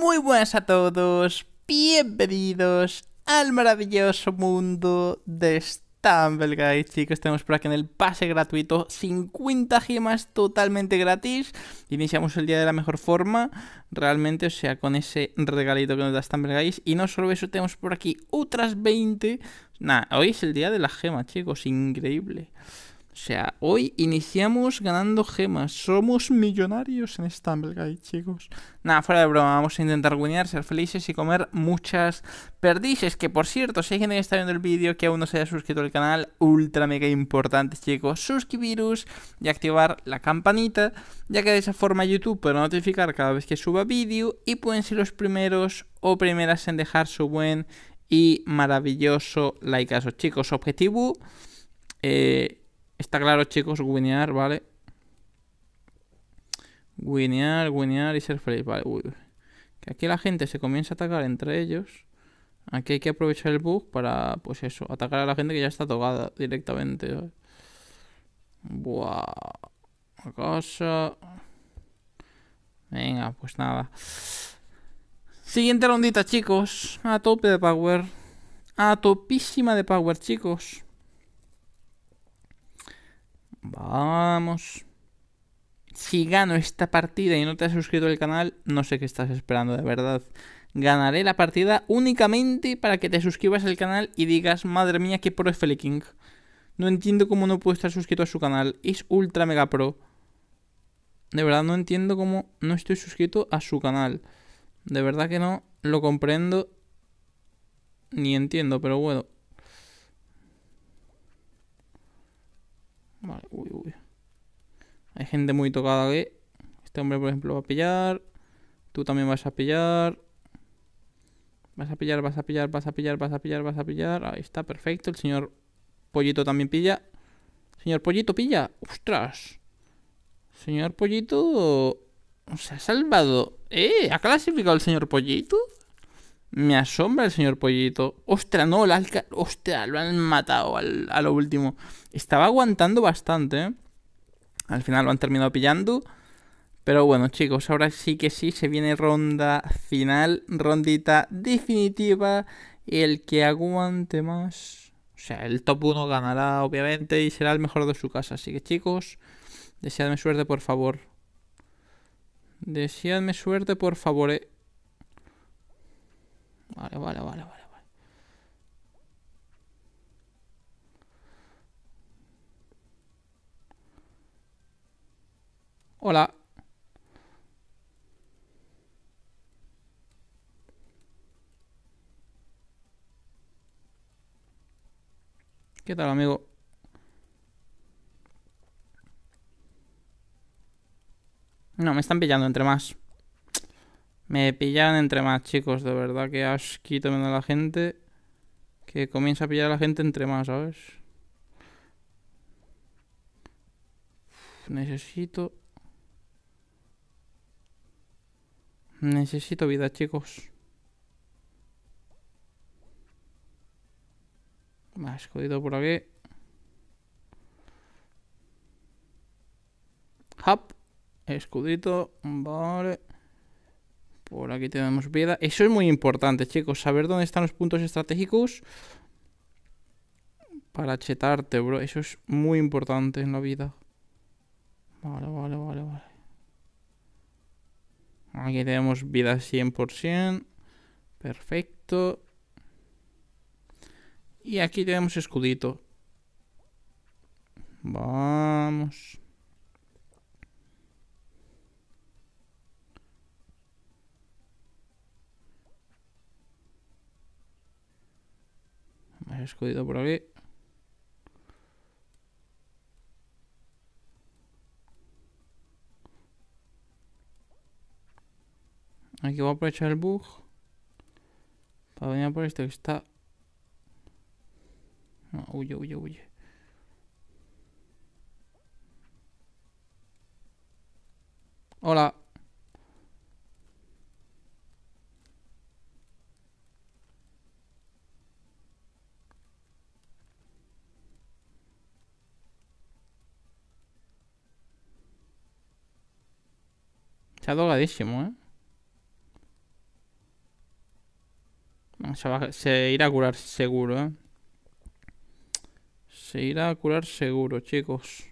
Muy buenas a todos, bienvenidos al maravilloso mundo de Stumble Guys, chicos. Tenemos por aquí en el pase gratuito 50 gemas totalmente gratis. Iniciamos el día de la mejor forma, realmente, o sea, con ese regalito que nos da Stumble Guys. Y no solo eso, tenemos por aquí otras 20. Nada, hoy es el día de la gema, chicos, increíble. O sea, hoy iniciamos ganando gemas. Somos millonarios en Stumble eh, chicos. Nada, fuera de broma, vamos a intentar guinear, ser felices y comer muchas perdices. Que por cierto, si hay gente que está viendo el vídeo que aún no se haya suscrito al canal, ultra mega importante, chicos. Suscribiros y activar la campanita, ya que de esa forma YouTube podrá notificar cada vez que suba vídeo y pueden ser los primeros o primeras en dejar su buen y maravilloso like a esos chicos. Objetivo. Eh, Está claro, chicos, guinear, ¿vale? Guinear, guinear y ser feliz, vale. Uy. Que aquí la gente se comienza a atacar entre ellos. Aquí hay que aprovechar el bug para, pues eso, atacar a la gente que ya está tocada directamente. Buah. A Venga, pues nada. Siguiente rondita, chicos. A tope de power. A topísima de power, chicos. Vamos. Si gano esta partida y no te has suscrito al canal, no sé qué estás esperando de verdad. Ganaré la partida únicamente para que te suscribas al canal y digas, madre mía, qué pro es Feliking. No entiendo cómo no puedo estar suscrito a su canal. Es ultra mega pro. De verdad no entiendo cómo no estoy suscrito a su canal. De verdad que no lo comprendo ni entiendo, pero bueno, Vale, uy, uy. Hay gente muy tocada aquí. Este hombre, por ejemplo, va a pillar. Tú también vas a pillar. Vas a pillar, vas a pillar, vas a pillar, vas a pillar, vas a pillar. Ahí está, perfecto. El señor Pollito también pilla. Señor Pollito pilla. ¡Ostras! Señor Pollito... Se ha salvado. ¡Eh! ¿Ha clasificado el señor Pollito? Me asombra el señor Pollito. Ostras, no, la, ostras, lo han matado a lo último. Estaba aguantando bastante. ¿eh? Al final lo han terminado pillando. Pero bueno, chicos, ahora sí que sí, se viene ronda final, rondita definitiva. El que aguante más. O sea, el top 1 ganará, obviamente, y será el mejor de su casa. Así que, chicos, deseadme suerte, por favor. Deseadme suerte, por favor. Eh. Vale, vale, vale, vale. Hola. ¿Qué tal, amigo? No, me están pillando entre más. Me pillan entre más, chicos, de verdad. Que asquito me da la gente. Que comienza a pillar a la gente entre más, ¿sabes? Necesito... Necesito vida, chicos. Más escudito por aquí. ¡Hop! Escudito. Vale. Por aquí tenemos vida Eso es muy importante, chicos. Saber dónde están los puntos estratégicos. Para chetarte, bro. Eso es muy importante en la vida. Vale, vale, vale, vale. Aquí tenemos vida 100%. Perfecto. Y aquí tenemos escudito. Vamos. escudido por aquí. Aquí voy a aprovechar el bug. Para venir a por este que está... No, huye, huye, huye. Hola. Está dogadísimo, ¿eh? se, se irá a curar seguro, ¿eh? Se irá a curar seguro, chicos.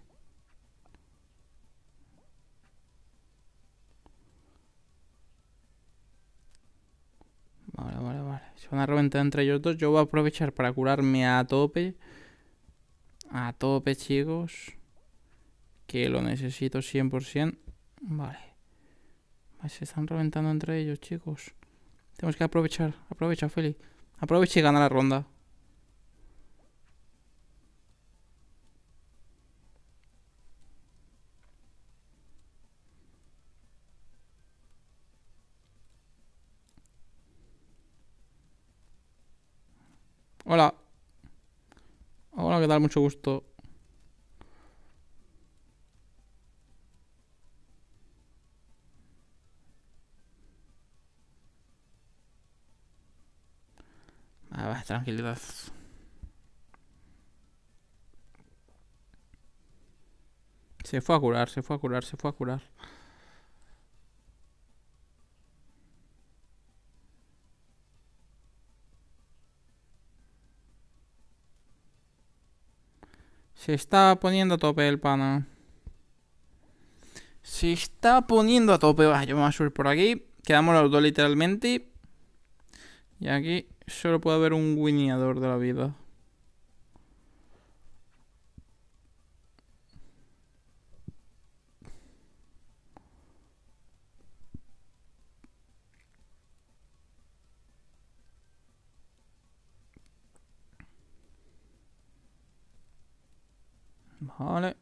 Vale, vale, vale. Se van a reventar entre ellos dos. Yo voy a aprovechar para curarme a tope. A tope, chicos. Que lo necesito 100%. Vale se están reventando entre ellos, chicos. Tenemos que aprovechar. Aprovecha, Feli. Aprovecha y gana la ronda. Hola. Hola, ¿qué tal? Mucho gusto. tranquilidad. Se fue a curar, se fue a curar, se fue a curar. Se está poniendo a tope el pana. Se está poniendo a tope. Va, yo me voy a subir por aquí. Quedamos los dos literalmente. Y aquí solo puede haber un guineador de la vida. Vale.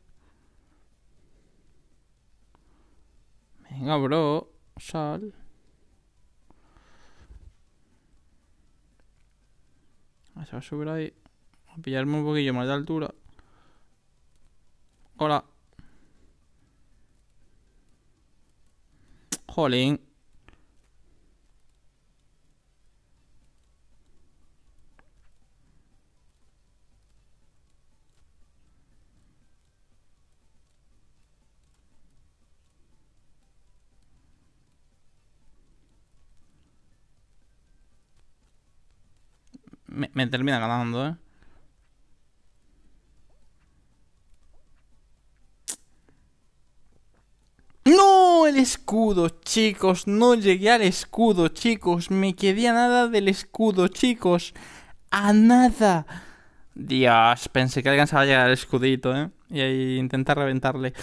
Venga, bro. Sal. Se va a subir ahí. A pillarme un poquillo más de altura. Hola. Jolín. me, termina ganando, ¿eh? ¡No! El escudo, chicos. No llegué al escudo, chicos. Me quedé a nada del escudo, chicos. A nada. Dios, pensé que alcanzaba a llegar al escudito, ¿eh? Y ahí intentar reventarle.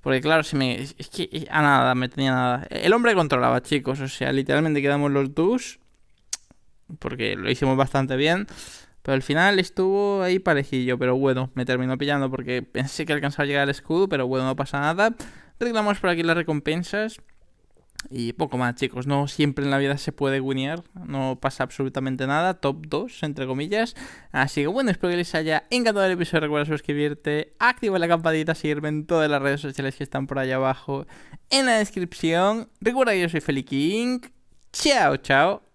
Porque claro, si me... Es que a nada, me tenía nada. El hombre controlaba, chicos. O sea, literalmente quedamos los dos porque lo hicimos bastante bien. Pero al final estuvo ahí parejillo, pero bueno, me terminó pillando porque pensé que alcanzaba a llegar al escudo, pero bueno, no pasa nada. Reclamamos por aquí las recompensas. Y poco más, chicos. No siempre en la vida se puede guinear No pasa absolutamente nada. Top 2, entre comillas. Así que bueno, espero que les haya encantado el episodio. Recuerda suscribirte, Activa la campanita, seguirme en todas las redes sociales que están por allá abajo en la descripción. Recuerda que yo soy Feliking Chao, chao.